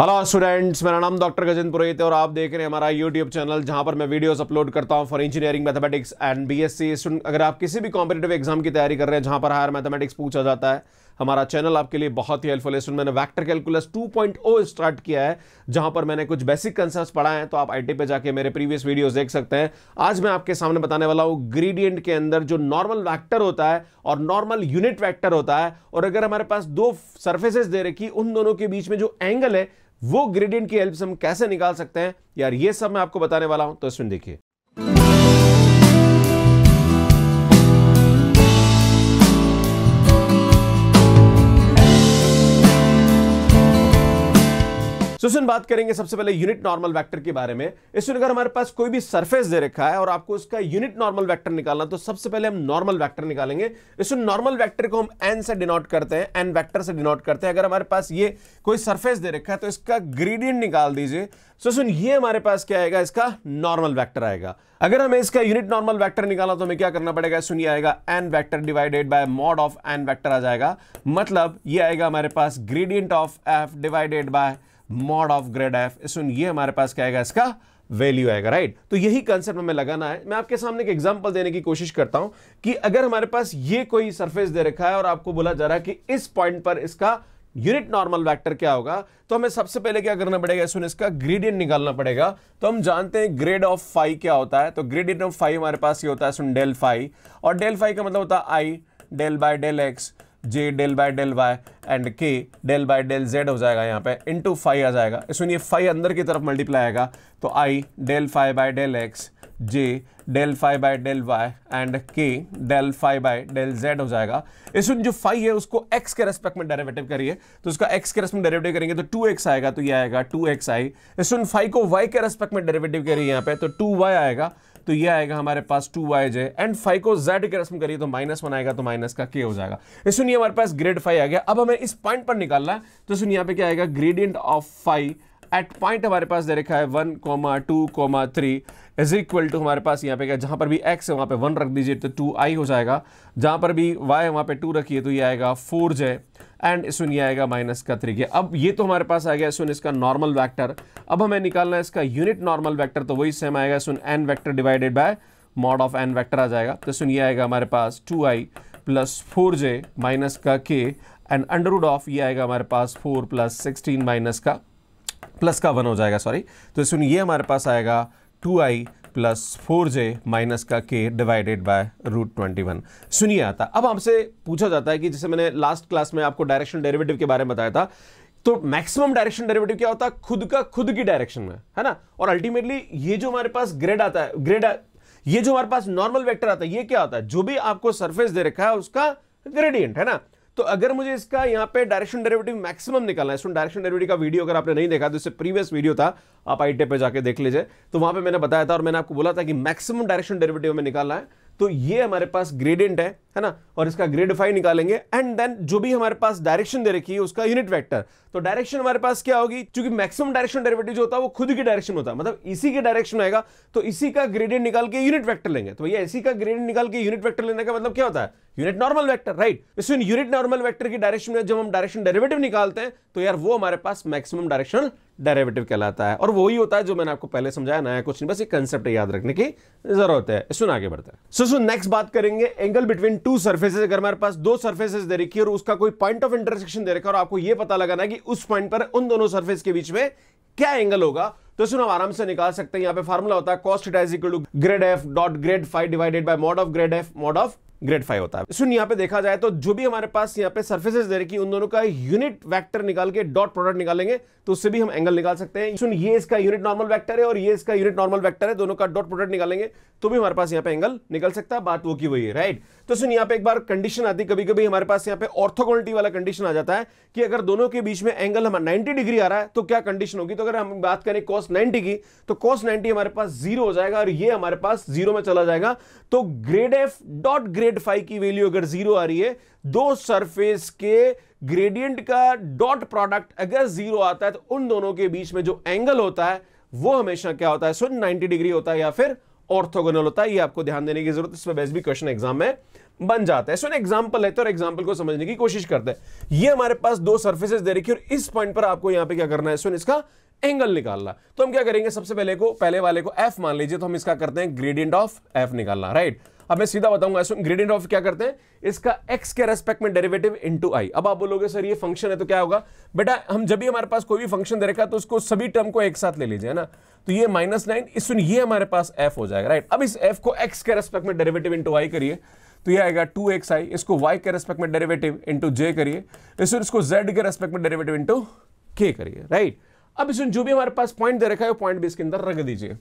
Hello students मेरा नाम doctor Gajendra पुरोहित है और आप देख रहे हैं हमारा यूट्यूब चैनल जहां पर मैं वीडियोस अपलोड करता हूं for engineering mathematics and BSc student अगर आप किसी भी कॉम्पिटेटिव एग्जाम की तैयारी कर रहे हैं जहां पर हायर मैथमेटिक्स पूछा जाता है हमारा चैनल आपके लिए बहुत ही हेल्पफुल है इसमें मैंने वैक्टर कैलकुलस 2.0 स्टार्ट किया है जहां पर मैंने कुछ बेसिक कंसेप्ट पढ़ाए हैं तो आप आईटी पे जाके मेरे प्रीवियस वीडियोस देख सकते हैं आज मैं आपके सामने बताने वाला हूँ ग्रीडियंट के अंदर जो नॉर्मल वैक्टर होता है और नॉर्मल यूनिट वैक्टर होता है और अगर हमारे पास दो सर्फेसेस दे रखी उन दोनों के बीच में जो एंगल है वो ग्रेडियंट की हेल्प से हम कैसे निकाल सकते हैं यार ये सब मैं आपको बताने वाला हूं तो इसमें देखिए सुन बात करेंगे सबसे पहले यूनिट नॉर्मल वेक्टर के बारे में इसमें अगर हमारे पास कोई भी सरफेस दे रखा है और आपको उसका यूनिट नॉर्मल वेक्टर निकालना तो सबसे पहले हम नॉर्मल वेक्टर निकालेंगे इस नॉर्मल वेक्टर को हम एन से डिनोट करते हैं एन वेक्टर से डिनोट करते हैं अगर हमारे पास ये कोई सरफेस दे रखा है तो इसका ग्रेडियंट निकाल दीजिए सो सुन ये हमारे पास क्या आएगा इसका नॉर्मल वैक्टर आएगा अगर हमें इसका यूनिट नॉर्मल वेक्टर निकालना तो हमें क्या करना पड़ेगा सुनिए आएगा N vector divided by mod of N vector आ जाएगा मतलब ये आएगा हमारे पास gradient of F divided by mod of grad F student ये हमारे पास क्या आएगा इसका वैल्यू आएगा राइट तो यही कंसेप्ट हमें लगाना है मैं आपके सामने एक एग्जांपल देने की कोशिश करता हूं कि अगर हमारे पास ये कोई सरफेस दे रखा है और आपको बोला जा रहा है कि इस पॉइंट पर इसका यूनिट नॉर्मल वेक्टर क्या होगा तो हमें सबसे पहले क्या करना पड़ेगा सुन इसका ग्रेडियंट निकालना पड़ेगा तो हम जानते हैं ग्रेड ऑफ फाइव क्या होता है तो ग्रेडियंट ऑफ फाइव हमारे पास ये होता है सुन डेल फाइव और डेल फाइव का मतलब होता है I del by del X J del by del Y and K del by del Z हो जाएगा यहाँ पे इंटू फाइव आ जाएगा इस फाइव अंदर की तरफ मल्टीप्लाई आएगा तो I del phi by del X J del phi by del Y and K del phi by del Z हो जाएगा इसमें जो फाइव है उसको एक्स के रेस्पेक्ट में डेरिवेटिव करिए तो उसका एक्स के रेस्पेक्ट में डेरिवेटिव करेंगे तो टू एक्स आएगा तो ये आएगा टू एक्स आई इसमें फाइव को वाई के रेस्पेक्ट में डेरिवेटिव करिए यहाँ पे तो टू वाई आएगा तो ये आएगा हमारे पास two Y J and five को जेड की रस्म करिए तो माइनस वन आएगा तो माइनस का के हो जाएगा सुनिए हमारे पास ग्रेड फाइव आ गया अब हमें इस पॉइंट पर निकालना है तो सुनिए यहाँ पे क्या आएगा gradient of phi at point हमारे पास दे रखा है one comma two comma three is equal to हमारे पास यहाँ पे क्या जहाँ पर भी x है वहाँ पे वन रख दीजिए तो टू आई हो जाएगा जहाँ पर भी y है वहाँ पे टू रखिए तो ये आएगा फोर जे एंड इसमें ये आएगा माइनस का थ्री के अब ये तो हमारे पास आ गया इसमें इसका नॉर्मल वैक्टर अब हमें निकालना है इसका यूनिट नॉर्मल वैक्टर तो वही सेम आएगा सुन N vector divided by mod of N vector आ जाएगा तो सुन ये आएगा हमारे पास two I plus four J minus का K and under root of ये आएगा हमारे पास फोर प्लस सिक्सटीन माइनस का प्लस का वन हो जाएगा सॉरी तो सुनिए ये हमारे पास आएगा two I plus four J minus का K divided by root twenty one सुनिए आता अब हमसे पूछा जाता है कि जैसे मैंने लास्ट क्लास में आपको डायरेक्शन डेरिवेटिव के बारे में बताया था तो मैक्सिमम डायरेक्शन डेरिवेटिव क्या होता है खुद का खुद की डायरेक्शन में है ना और अल्टीमेटली ये जो हमारे पास ग्रेड आता है ग्रेड ये जो हमारे पास नॉर्मल वेक्टर आता है ये क्या होता है जो भी आपको सरफेस दे रखा है उसका ग्रेडियंट है ना तो अगर मुझे इसका यहाँ पे डायरेक्शन डेरिवेटिव मैक्सिमम निकालना है डायरेक्शन डेरिवेटिव का वीडियो अगर आपने नहीं देखा तो इससे प्रीवियस वीडियो था आप आई पे जाके देख लीजिए तो वहां पे मैंने बताया था और मैंने आपको बोला था कि मैक्सिमम डायरेक्शन डेरिवेटिव में निकालना है तो ये हमारे पास ग्रेडियंट है है ना और इसका ग्रेड फाइव निकालेंगे एंड देन जो भी हमारे पास डायरेक्शन दे रखी है उसका यूनिट वैक्टर तो डायरेक्शन हमारे पास क्या होगी क्योंकि मैक्सिमम डायरेक्शन डेरिवेटिव जो होता है वो खुद की डायरेक्शन होता है मतलब इसी के डायरेक्शन आएगा तो इसी का ग्रेडियंट निकाल के यूनिट वेक्टर लेंगे तो भैया इसी का ग्रेडियंट निकाल के यूनिट वेक्टर लेने का मतलब क्या होता है यूनिट नॉर्मल वेक्टर राइट इसमें यूनिट नॉर्मल वेक्टर की डायरेक्शन में जब हम डायरेक्शन डेरेवेटिव निकालते हैं तो यार वो हमारे पास मैक्सिमम डायरेक्शन डेरेवेटिव कहलाता है और वही होता है जो मैंने आपको पहले समझाया नया कुछ नहीं बस एक कंसेप्ट याद रखने की जरूरत है सुन आगे बढ़ते हैं सो सो नेक्स्ट बात करेंगे एंगल बिटवीन टू सर्फेसेज अगर हमारे पास दो सर्फेसेज दे रखी है और उसका कोई पॉइंट ऑफ इंटरसेक्शन दे रखा है और आपको यह पता लगाना है कि उस पॉइंट पर उन दोनों सर्फेस के बीच में क्या एंगल होगा तो सुनो आराम से निकाल सकते हैं यहां पे फार्मूला होता है cos is equal to grad F dot grad phi divided by mod of grad F mod of grad phi होता है सुन यहाँ पे देखा जाए तो जो भी हमारे पास यहाँ पे सर्फेसेज दे रखी उन दोनों का यूनिट वैक्टर निकाल के डॉट प्रोडक्ट निकालेंगे तो उससे भी हम एंगल निकाल सकते हैं सुन ये इसका यूनिट नॉर्मल वैक्टर है और ये इसका यूनिट नॉर्मल वैक्टर है दोनों का डॉट प्रोडक्ट निकालेंगे तो भी हमारे पास यहाँ पे एंगल निकल सकता है बात वो की वही है राइट तो सुन यहाँ पे एक बार कंडीशन आती है कभी कभी हमारे पास यहाँ पे ऑर्थोकोलिटी वाला कंडीशन आ जाता है कि अगर दोनों के बीच में एंगल हमारा 90 डिग्री आ रहा है तो क्या कंडीशन होगी तो अगर हम बात करें कॉस 90 की तो कॉस 90 हमारे पास जीरो हो जाएगा और ये हमारे पास जीरो में चला जाएगा तो grad F dot grad grad phi की वैल्यू अगर जीरो आ रही है दो सरफेस के ग्रेडियंट का डॉट प्रोडक्ट अगर जीरो आता है तो उन दोनों के बीच में जो एंगल होता है वो हमेशा क्या होता है सुन 90 डिग्री होता है या फिर ऑर्थोगोनल होता है ये आपको ध्यान देने की जरूरत इस पर भी क्वेश्चन एग्जाम में बन जाता है सुन एग्जाम्पल लेते हैं और एग्जाम्पल को समझने की कोशिश करते हैं ये हमारे पास दो सर्फेसेज दे रखी और इस पॉइंट पर आपको यहां पर क्या करना है सुन इसका एंगल निकालना तो हम क्या करेंगे सबसे पहले को पहले वाले को एफ मान लीजिए तो हम इसका करते हैं ग्रेडियंट ऑफ एफ निकालना राइट right? अब मैं सीधा बताऊंगा इसमें इंग्रेडिएंट ऑफ क्या करते हैं इसका एक्स के रेस्पेक्ट में डेरिवेटिव इनटू आई अब आप बोलोगे सर ये फंक्शन है तो क्या होगा बेटा हम जब भी हमारे पास कोई भी फंक्शन दे रखा तो उसको सभी टर्म को एक साथ ले लीजिए ना तो ये माइनस नाइन ये हमारे पास एफ हो जाएगा राइट अब इस एफ को एक्स के रेस्पेक्ट में डेरिवेटिव इंटू आई करिए तो ये आएगा टू एक्स आई इसको वाई के रेस्पेक्ट में डेरिवेटिव इंटू जे करिए इसको जेड के रेस्पेक्ट में डेरिवेटिव इंटू के करिए राइट अब इसमें जो भी हमारे पास पॉइंट दे रखा है वो पॉइंट भी इसके अंदर रख दीजिए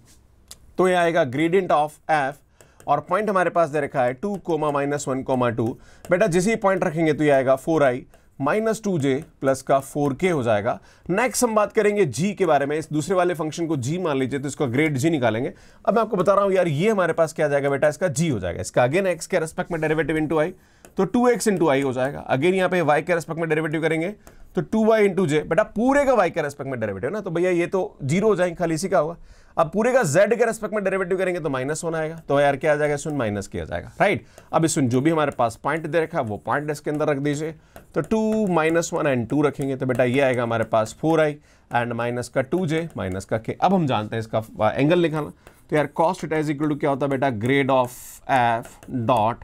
तो ये आएगा ग्रेडियंट ऑफ एफ और पॉइंट हमारे पास दे रखा है two comma minus one comma two बेटा जिस ही पॉइंट रखेंगे तो ये आएगा फोर आई माइनस टू जे प्लस का फोर के हो जाएगा नेक्स्ट हम बात करेंगे जी के बारे में इस दूसरे वाले फंक्शन को जी मान लीजिए तो इसका ग्रेड जी निकालेंगे अब मैं आपको बता रहा हूँ यार ये हमारे पास क्या जाएगा बेटा इसका जी हो जाएगा इसका अगेन एक्स के रेस्पेक्ट में डेरेवेटिव इंटू आई तो टू एक्स इंटू आई हो जाएगा अगेन यहाँ पे वाई के रेस्पेक्ट में डेरेवेटिव करेंगे तो टू वाई इंटू जे बेटा पूरे का वाई के रेस्पेक्ट में डेरेवेटिव ना तो भैया ये तो जीरो हो जाएंगे खाली इसी का होगा अब पूरे का जेड के रेस्पेक्ट में डेरिवेटिव करेंगे तो माइनस होना आएगा तो यार क्या आ जाएगा सुन माइनस किया जाएगा राइट अब सुन जो भी हमारे पास पॉइंट दे रखा है वो पॉइंट इसके अंदर रख दीजिए तो two minus one and two रखेंगे तो बेटा ये आएगा हमारे पास फोर आई एंड माइनस का टू जे माइनस का के अब हम जानते हैं इसका एंगल निकालना तो यार cos it is equal to क्या होता है बेटा grad of F dot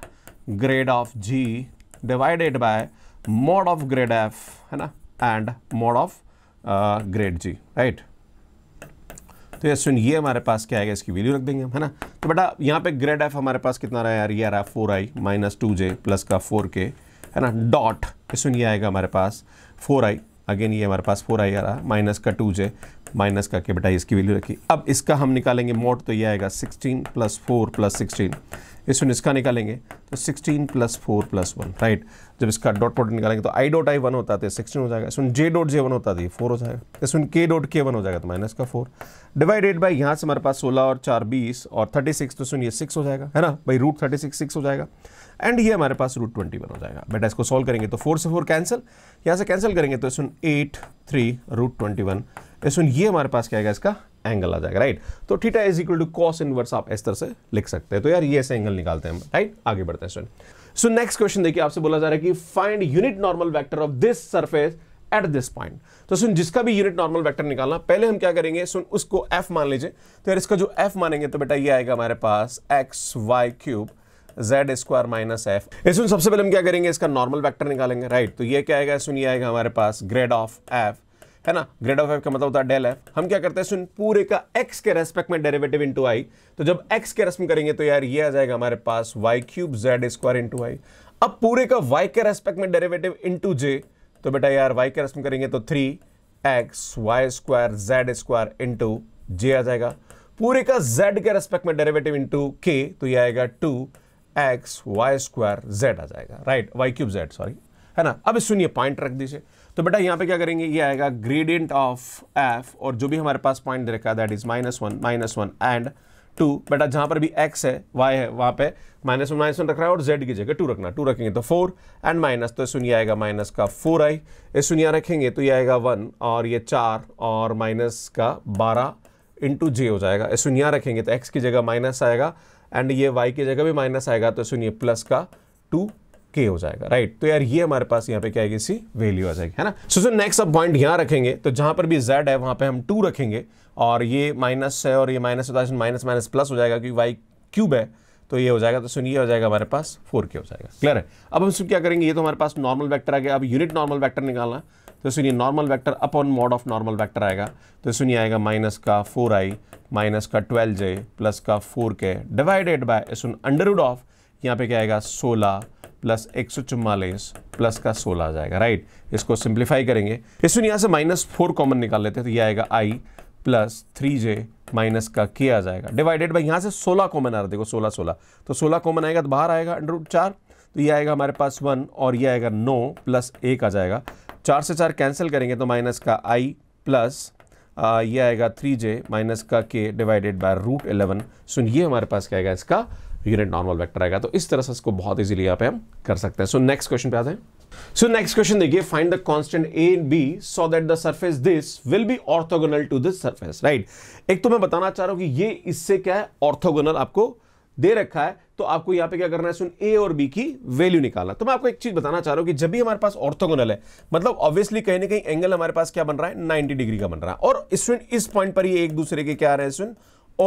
grad of ji divided by mod of grad F है ना and mod of grad G right तो ये सुन ये हमारे पास क्या आएगा इसकी वैल्यू रख देंगे है ना तो बेटा यहाँ पे ग्रेड एफ हमारे पास कितना रहा यार ये रहा फोर आई माइनस टू जे प्लस का फोर के है ना डॉट सुन ये आएगा हमारे पास फोर आई अगेन ये हमारे पास फोर आई आ रहा माइनस का टू जे माइनस का के बेटा इसकी वैल्यू रखी अब इसका हम निकालेंगे मोड तो ये आएगा sixteen plus four plus sixteen इसमें इसका निकालेंगे तो sixteen plus four plus one right जब इसका डॉट प्रोडक्ट निकालेंगे तो आई डॉट आई वन होता है सिक्सटीन हो जाएगा इसमें जे डॉट जे वन होता था फोर हो जाएगा इसमें के डॉट के वन हो जाएगा तो माइनस का फोर डिवाइडेड बाई यहाँ से हमारे पास सोलह और चार बीस और थर्टी सिक्स तो सुनिए सिक्स हो जाएगा है ना भाई रूट थर्टी सिक्स सिक्स हो जाएगा एंड ये हमारे पास रूट ट्वेंटी वन हो जाएगा बेटा इसको सॉल्व करेंगे तो फोर से फोर कैंसिल यहाँ से कैंसिल करेंगे तो सुन eight three root twenty one सुन ये हमारे पास क्या आएगा इसका एंगल आ जाएगा राइट तो theta is equal to cos inverse आप इस तरह से लिख सकते हैं तो यार ये ऐसे एंगल निकालते हैं राइट आगे बढ़ते हैं सो नेक्स्ट क्वेश्चन देखिए आपसे बोला जा रहा है कि find unit normal vector of this surface at this point तो सुन जिसका भी यूनिट नॉर्मल वेक्टर निकालना पहले हम क्या करेंगे सुन उसको एफ मान लीजिए तो यार इसका जो एफ मानेंगे तो बेटा ये आएगा हमारे पास X Y cube Z square minus F इसमें सबसे पहले हम क्या करेंगे इसका नॉर्मल वैक्टर निकालेंगे राइट तो ये क्या आएगा सुन ये आएगा हमारे पास ग्रेड ऑफ एफ है ना ग्रेड ऑफ एफ का मतलब होता है डेल एफ हम क्या करते हैं सुन पूरे का एक्स के रेस्पेक्ट में डेरिवेटिव इनटू आई तो जब एक्स के रेस्पेक्ट करेंगे तो यार ये आ जाएगा हमारे पास Y cube Z square into I अब पूरे का वाई के रेस्पेक्ट में डेरिवेटिव इंटू जे तो बेटा यार वाई के रेस्पेक्ट करेंगे तो three X Y square Z square into जे आ जाएगा पूरे का जेड के रेस्पेक्ट में डेरिवेटिव इंटू के तो यह आएगा two X Y square Z आ जाएगा right Y cube Z sorry है ना अब सुनिए पॉइंट रख दीजिए तो बेटा यहाँ पे क्या करेंगे ये आएगा ग्रेडियंट ऑफ एफ और जो भी हमारे पास पॉइंट दे रखा है that is minus one minus one and two बेटा जहाँ पर भी एक्स है वाई है वहाँ पे माइनस वन माइनस वन रख रहा है और जेड की जगह टू रखना टू रखेंगे तो फोर एंड माइनस तो सुनिया आएगा माइनस का फोर आई सुनिया रखेंगे तो ये आएगा वन और ये चार और माइनस का बारह इंटू जे हो जाएगा सुनिया रखेंगे तो एक्स की जगह माइनस आएगा एंड ये वाई की जगह भी माइनस आएगा तो सुनिए प्लस का टू के हो जाएगा राइट तो यार ये हमारे पास यहाँ पे क्या आएगी इसी वैल्यू आ जाएगी है ना सो सो नेक्स्ट अब पॉइंट यहाँ रखेंगे तो जहाँ पर भी जेड है वहाँ पे हम टू रखेंगे और ये माइनस है और ये माइनस होता है माइनस माइनस प्लस हो जाएगा क्योंकि वाई क्यूब है तो ये हो जाएगा तो सुनिए हो जाएगा हमारे पास फोर के हो जाएगा क्लियर है अब हम सब क्या करेंगे ये तो हमारे पास नॉर्मल वैक्टर आ गया अब यूनिट नॉर्मल वैक्टर निकालना तो सुनिए normal vector upon mod of normal vector आएगा तो सुनिए आएगा माइनस का फोर आई माइनस का ट्वेल्व जे प्लस का फोर के डिवाइडेड बाय सुन अंडर ऑफ यहाँ पे क्या आएगा सोलह प्लस एक सौ चुम्मालीस प्लस का सोलह आ जाएगा राइट इसको सिंप्लीफाई करेंगे इस सुन यहाँ से माइनस फोर कॉमन निकाल लेते हैं तो ये आएगा I plus three J minus का के आ जाएगा डिवाइडेड बाई यहाँ से सोलह कॉमन आ रहा देखो सोलह सोलह तो सोलह कॉमन आएगा तो बाहर आएगा अंडर रूट चार तो ये आएगा हमारे पास वन और ये आएगा नो प्लस एक आ जाएगा चार से चार कैंसिल करेंगे तो माइनस का आई प्लस ये आएगा थ्री जे माइनस का K divided by root eleven सुन ये हमारे पास क्या आएगा इसका यूनिट नॉर्मल वेक्टर आएगा तो इस तरह से इसको बहुत इजीली यहाँ पे हम कर सकते हैं सो नेक्स्ट क्वेश्चन पे आते हैं सो नेक्स्ट क्वेश्चन देखिए find the constant A and B so that the surface this will be orthogonal to this surface right एक तो मैं बताना चाह रहा हूं कि ये इससे क्या है ऑर्थोगोनल आपको दे रखा है तो आपको यहाँ पे क्या करना है सुन ए और बी की वैल्यू निकालना तो मैं आपको एक चीज बताना चाह रहा हूं कि जब भी हमारे पास ऑर्थोगोनल है मतलब ऑब्वियसली कहीं ना कहीं एंगल हमारे पास क्या बन रहा है 90 डिग्री का बन रहा है और स्टूडेंट इस पॉइंट पर ही एक दूसरे के क्या आ रहे हैं सुन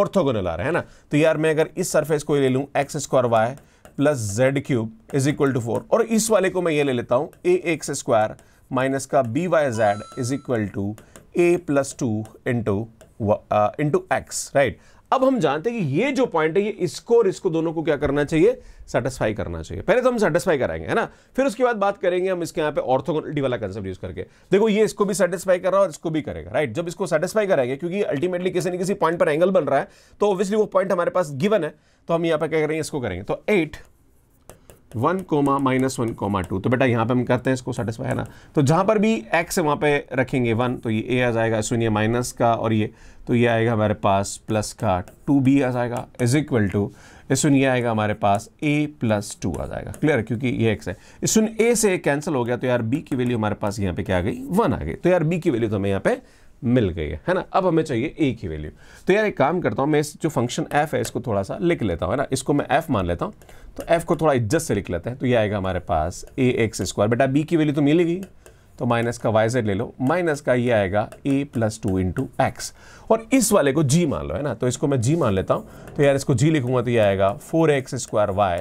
ऑर्थोगोनल आ रहे है ना तो यार मैं अगर इस सर्फेस को ले लूँ X square Y plus Z cube is equal to four और इस वाले को मैं ये ले लेता हूँ ए एक्स स्क्वायर माइनस का B Y Z is equal to A plus two into into X right अब हम जानते हैं कि ये जो पॉइंट है ये इसको और इसको दोनों को क्या करना चाहिए सेटिस्फाई करना चाहिए पहले तो हम सेटिस्फाई कराएंगे है ना फिर उसके बाद बात करेंगे हम इसके यहाँ पे ऑर्थोगोनलिटी वाला कंसेप्ट यूज करके देखो ये इसको भी सेटिस्फाई कर रहा है और इसको भी करेगा राइट जब इसको सेटिस्फाई कराएंगे क्योंकि अल्टीमेटली किसी न किसी पॉइंट पर एंगल बन रहा है तो ऑब्वियसली वो पॉइंट हमारे पास गिवन है तो हम यहाँ पर क्या करेंगे इसको करेंगे तो at one comma minus one comma two तो बेटा यहाँ पे हम करते हैं इसको सेटिस्फाई है ना तो जहाँ पर भी एक्स वहाँ पे रखेंगे वन तो ये ए आ जाएगा सुनिए माइनस का और ये तो ये आएगा हमारे पास प्लस का टू बी आ जाएगा इज इक्वल टू सुन आएगा हमारे पास a प्लस टू आ जाएगा क्लियर क्योंकि ये x है सुन a से कैंसिल हो गया तो यार b की वैल्यू हमारे पास यहाँ पे क्या आ गई वन आ गई तो यार b की वैल्यू तो हमें यहाँ पे मिल गई है है ना अब हमें चाहिए ए की वैल्यू तो यार एक काम करता हूँ मैं इस जो फंक्शन एफ है इसको थोड़ा सा लिख लेता हूँ है ना इसको मैं एफ मान लेता हूँ तो एफ को थोड़ा इज्जत से लिख लेते हैं तो ये आएगा हमारे पास ए एक्स स्क्वायर बेटा बी की वैल्यू तो मिलेगी तो माइनस का वाई जेड ले लो माइनस का ये आएगा A plus two into X और इस वाले को जी मान लो है ना तो इसको मैं जी मान लेता हूँ तो यार इसको जी लिखूंगा तो ये आएगा four x square Y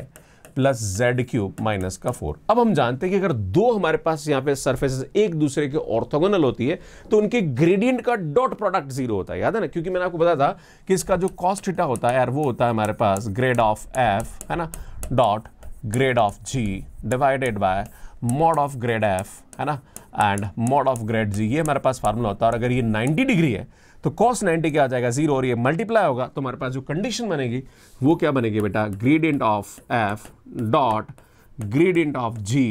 plus Z cube minus का फोर अब हम जानते हैं कि अगर दो हमारे पास यहाँ पे सर्फेस एक दूसरे के ऑर्थोगोनल होती है तो उनके ग्रेडियंट का डॉट प्रोडक्ट जीरो होता है याद है ना क्योंकि मैंने आपको बताया था कि इसका जो कॉस्ट हिटा होता है यार वो होता है हमारे पास ग्रेड ऑफ एफ है ना dot grad of ji divided by mod of grad F है ना and mod of grad g ये हमारे पास फार्मूला होता है और अगर ये 90 डिग्री है तो कॉस 90 क्या आ जाएगा जीरो और ये मल्टीप्लाई होगा तो हमारे पास जो कंडीशन बनेगी वो क्या बनेगी बेटा gradient of F dot gradient of g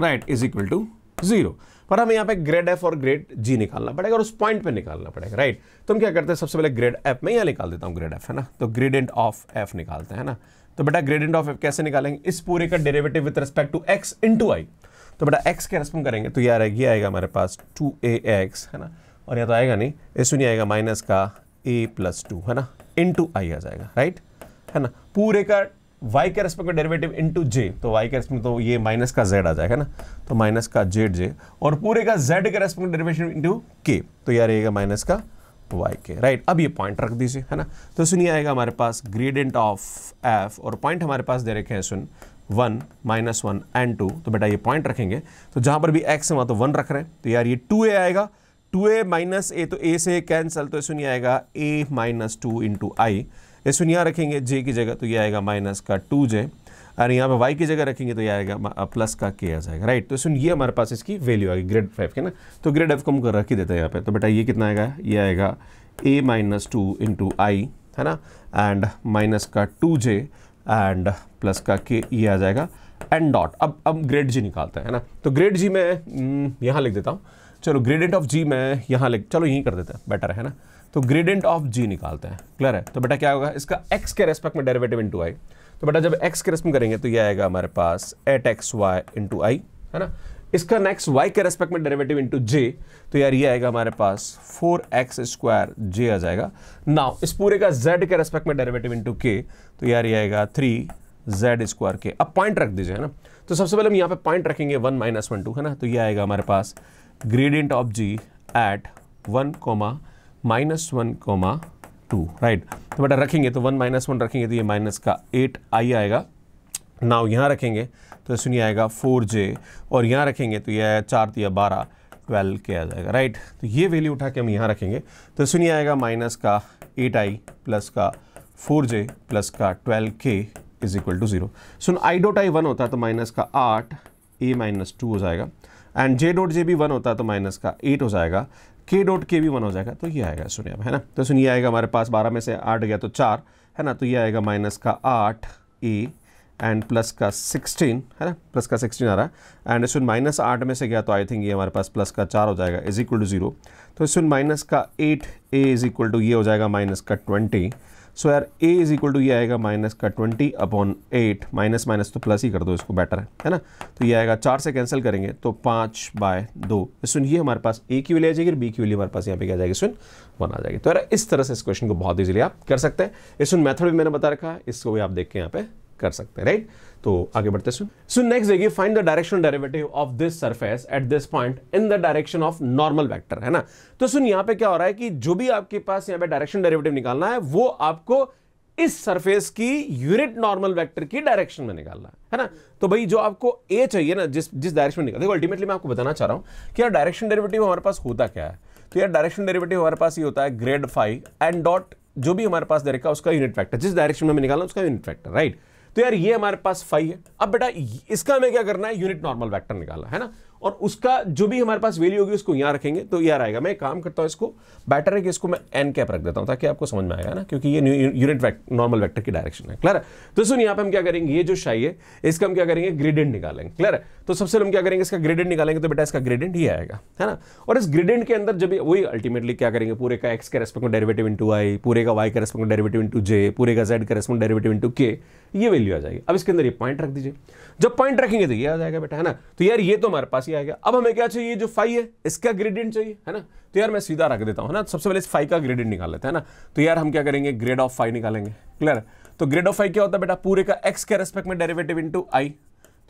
right is equal to zero पर हमें यहाँ पे ग्रेड एफ और ग्रेड जी निकालना पड़ेगा और उस पॉइंट पे निकालना पड़ेगा राइट तो हम क्या करते हैं सबसे पहले ग्रेड एफ में यहाँ निकाल देता हूँ ग्रेड एफ है ना तो ग्रेडियंट ऑफ एफ निकालते हैं ना तो बेटा ग्रेडियंट ऑफ एफ कैसे निकालेंगे इस पूरे का derivative with respect to x into आई तो बेटा एक्स के रेस्पेंड करेंगे तो यार ये आएगा हमारे पास टू ए एक्स है ना और यहाँ तो आएगा नहीं इसमें नहीं आएगा माइनस का ए प्लस टू है ना इन टू आई आ जाएगा राइट है ना पूरे का वाई के रेस्पेक्ट में डेरिवेटिव इंटू जे तो वाई के रेस्पेक्ट में तो ये माइनस का जेड आ जाएगा ना तो माइनस का जेड जे और पूरे का जेड के रेस्पेक्ट में डेरिवेटिव इंटू के तो यह रहेगा माइनस का वाई के राइट अब ये पॉइंट रख दीजिए है ना तो सुनिए आएगा हमारे पास ग्रेडियंट ऑफ एफ और पॉइंट हमारे पास दे रखे हैं सुन one minus one and two तो बेटा ये पॉइंट रखेंगे तो जहां पर भी एक्स है वहां तो वन रख रहे हैं तो यार ये टू ए आएगा टू ए माइनस ए तो ए से कैंसल तो सुनिए आएगा a minus two into i इसमें यहाँ रखेंगे जे की जगह तो ये आएगा माइनस का टू जे और यहाँ पे वाई की जगह रखेंगे तो ये आएगा प्लस का के आ जाएगा राइट तो सुन ये हमारे पास इसकी वैल्यू आएगी ग्रेड फाइव के ना तो ग्रेड एफ को हम रख ही देते हैं यहाँ पे तो बेटा ये कितना आएगा ये आएगा a minus two into i है ना एंड माइनस का टू जे एंड प्लस का के ये आ जाएगा एंड डॉट अब अब ग्रेड जी निकालते हैं ना तो ग्रेड जी मैं हम्म, यहाँ लिख देता हूँ चलो ग्रेडेंट ऑफ जी मैं यहाँ लिख चलो यहीं कर देते हैं बेटर है ना तो ग्रेडेंट ऑफ जी निकालते हैं क्लियर है तो बेटा क्या होगा इसका एक्स के रेस्पेक्ट में डेरिवेटिव इंटू आई तो बेटा जब एक्स के रेस्पेक्ट करेंगे तो ये आएगा हमारे पास eight x y into i है ना इसका नेक्स्ट वाई के रेस्पेक्ट में डेरेवेटिव इंटू जे तो यार ये आएगा हमारे पास फोर एक्स स्क्वायर जे आ जाएगा नाउ इस पूरे का जेड के रेस्पेक्ट में डेरेवेटिव इंटू के तो यार ये आएगा थ्री जेड स्क्वायर के अब पॉइंट रख दीजिए है ना तो सबसे पहले हम यहाँ पे पॉइंट रखेंगे वन माइनस वन टू है ना तो ये आएगा हमारे पास gradient of g at 1 comma minus one comma two right तो बेटा रखेंगे तो वन माइनस वन रखेंगे तो ये माइनस का एट आई आएगा नाव यहाँ रखेंगे तो सुनिए आएगा फोर जे और यहाँ रखेंगे तो ये आया चार या बारह ट्वेल्व के आ जाएगा राइट तो ये वैल्यू उठा के हम यहाँ रखेंगे तो सुनिए आएगा माइनस का एट आई प्लस का फोर जे प्लस का twelve k is equal to zero सुन आई डोट आई वन होता है तो माइनस का आठ ए माइनस टू हो जाएगा एंड जे डॉट जे भी वन होता तो माइनस का एट हो जाएगा के डॉट के भी वन हो जाएगा तो ये आएगा सुनिए अब है ना तो सुनिए आएगा हमारे पास बारह में से आठ गया तो चार है ना तो ये आएगा माइनस का आठ ए एंड प्लस का सिक्सटीन है ना प्लस का सिक्सटीन आ रहा है एंड इसमें माइनस आठ में से गया तो आई थिंक ये हमारे पास प्लस का चार हो जाएगा इज इक्वल टू जीरो तो इसमें माइनस का eight a is equal to ये हो जाएगा माइनस का ट्वेंटी सो यार ए इज इक्वल टू ये आएगा माइनस का twenty upon eight minus minus तो प्लस ही कर दो इसको बेटर है है ना तो ये आएगा चार से कैंसिल करेंगे तो पाँच बाय दो तो सुन ये हमारे पास ए की वैल्यू आ जाएगी और बी की वैल्यू हमारे पास यहाँ पे क्या जाएगी सुन वन आ जाएगी तो यार इस तरह से इस क्वेश्चन को बहुत ईजिली आप कर सकते हैं इस सुन मैथड भी मैंने बता रखा है इसको भी आप देख के यहाँ पे कर सकते हैं राइट तो आगे बढ़ते सुन सो नेक्स्ट देखिए find the direction derivative of this surface at this point in the direction of normal vector है ना तो सुन यहां पे क्या हो रहा है कि जो भी आपके पास यहां पे डायरेक्शन डेरिवेटिव निकालना है वो आपको इस सरफेस की यूनिट नॉर्मल वेक्टर की डायरेक्शन में निकालना है ना तो भाई जो आपको ए चाहिए ना जिस जिस डायरेक्शन में निकाल देखो अल्टीमेटली मैं आपको बताना चाह रहा हूं कि यार डायरेक्शन डेरिवेटिव हमारे पास होता क्या है तो यार डायरेक्शन डेरिवेटिव हमारे पास ये होता है ग्रेड फाइव एंड डॉट जो भी हमारे पास डायरेक्ट का उसका यूनिट फैक्टर जिस डायरेक्शन में निकालना उसका यूनिट फैक्टर राइट right? तो यार ये हमारे पास फाइव है अब बेटा इसका हमें क्या करना है यूनिट नॉर्मल वैक्टर निकालना है ना और उसका जो भी हमारे पास वैल्यू होगी उसको यहाँ रखेंगे तो यार आएगा मैं काम करता हूँ इसको बेटर है कि इसको मैं एन कैप रख देता हूँ ताकि आपको समझ में आएगा ना क्योंकि ये यूनिट नॉर्मल वैक्टर की डायरेक्शन है क्लियर तो सुन यहाँ पे हम क्या करेंगे ये जो शाही है इसका हम क्या करेंगे ग्रेडेंट निकालेंगे क्लियर तो सबसे हम क्या करेंगे इसका ग्रेडेंट निकालेंगे तो बेटा इसका ग्रेडेंट ही आएगा है ना और इस ग्रेडेंट के अंदर जब वही अल्टीमेटली क्या करेंगे पूरे का एक्स के रेस्पेक्ट में डेरिवेटिव इंटू आई पूरे का वाई के रेस्पेक्ट में डेरिवेटिव इंटू जे पूरे का जेड के रेस्पेक्ट में डेरिवेटिव इंटू के ये वैल्यू आ जाएगी अब इसके अंदर ये पॉइंट रख दीजिए जब पॉइंट रखेंगे तो ये आ जाएगा बेटा है ना तो यार ये तो हमारे पास ही आ गया अब हमें क्या चाहिए जो फाइव है इसका ग्रेडियंट चाहिए है ना तो यार मैं सीधा रख देता हूँ है ना सबसे पहले इस फाइव का ग्रेडियंट निकाल लेते हैं ना तो यार हम क्या करेंगे ग्रेड ऑफ फाइव निकालेंगे क्लियर तो ग्रेड ऑफ फाइव क्या होता है बेटा पूरे का एक्स के रेस्पेक्ट में डेरेवेटिव इंटू आई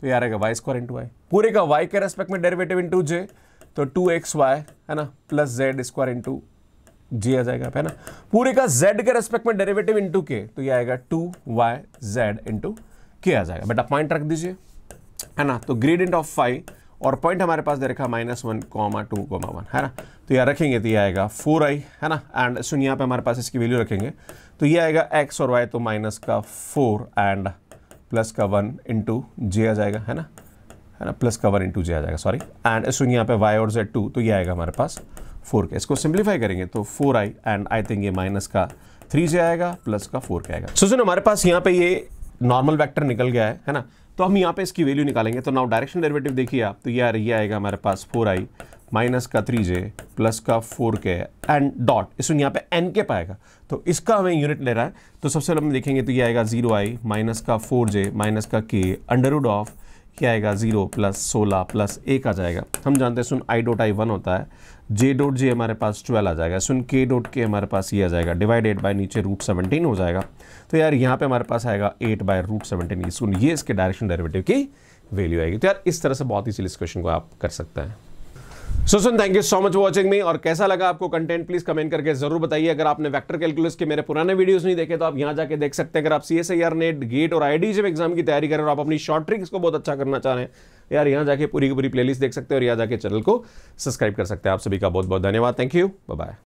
तो यार आएगा वाई स्क्वायर इंटू आई पूरे का वाई के रेस्पेक्ट में डेरेवेटिव इंटू जे तो टू एक्स वाई है ना plus z square into g आ जाएगा है ना पूरे का जेड के रेस्पेक्ट में डेरिवेटिव इंटू के तो ये आएगा टू वाई जेड इंटू के आ जाएगा बेटा पॉइंट रख दीजिए है ना तो ग्रेडियंट ऑफ फाइव और पॉइंट हमारे पास दे रखा minus one comma two comma one है ना तो यह रखेंगे तो ये आएगा फोर आई है ना एंड सुन यहाँ पे हमारे पास इसकी वैल्यू रखेंगे तो ये आएगा एक्स और वाई तो माइनस का फोर एंड प्लस का वन इंटू जे आ जाएगा है ना है ना प्लस का वन इंटू जे आ जाएगा सॉरी एंड सुन यहाँ पे वाई और जेड टू तो ये आएगा हमारे पास फोर के इसको सिंप्लीफाई करेंगे तो four I and I think ये माइनस का थ्री से आएगा प्लस का फोर के आएगा सो so, हमारे पास यहाँ पे ये नॉर्मल वैक्टर निकल गया है है ना तो हम यहाँ पे इसकी वैल्यू निकालेंगे तो नाउ डायरेक्शन डेरिवेटिव देखिए आप तो यार ये आएगा हमारे पास फोर आई माइनस का थ्री जे प्लस का फोर के एंड डॉट इसमें यहाँ पे एन के पाएगा तो इसका हमें यूनिट ले रहा है तो सबसे पहले हम देखेंगे तो ये आएगा जीरो आई माइनस का फोर जे माइनस का के अंडर ऑफ क्या आएगा जीरो प्लस सोलह प्लस एक आ जाएगा हम जानते हैं सुन आई डोट आई वन होता है जे डोट जे हमारे पास ट्वेल्व आ जाएगा सुन के डोट के हमारे पास ये आ जाएगा डिवाइडेड बाय नीचे रूट सेवनटीन हो जाएगा तो यार यहाँ पे हमारे पास आएगा एट बाय रूट सेवनटीन सुन ये इसके डायरेक्शन डेरिवेटिव की वैल्यू आएगी तो यार इस तरह से बहुत ही इस क्वेश्चन को आप कर सकते हैं सुसन thank you so much watching me और कैसा लगा आपको कंटेंट प्लीज कमेंट करके जरूर बताइए अगर आपने वेक्टर कैलकुलस के मेरे पुराने वीडियोस नहीं देखे तो आप यहाँ जाके देख सकते हैं अगर आप C S I R NET GATE और आई एग्जाम की तैयारी करें और आप अपनी शॉर्ट ट्रिक्स को बहुत अच्छा करना चाह रहे हैं यार यहाँ जाके पूरी की पूरी प्लेलिस्ट देख सकते हैं और यहाँ जाके चैनल को सब्सक्राइब कर सकते हैं आप सभी का बहुत बहुत धन्यवाद थैंक यू बाय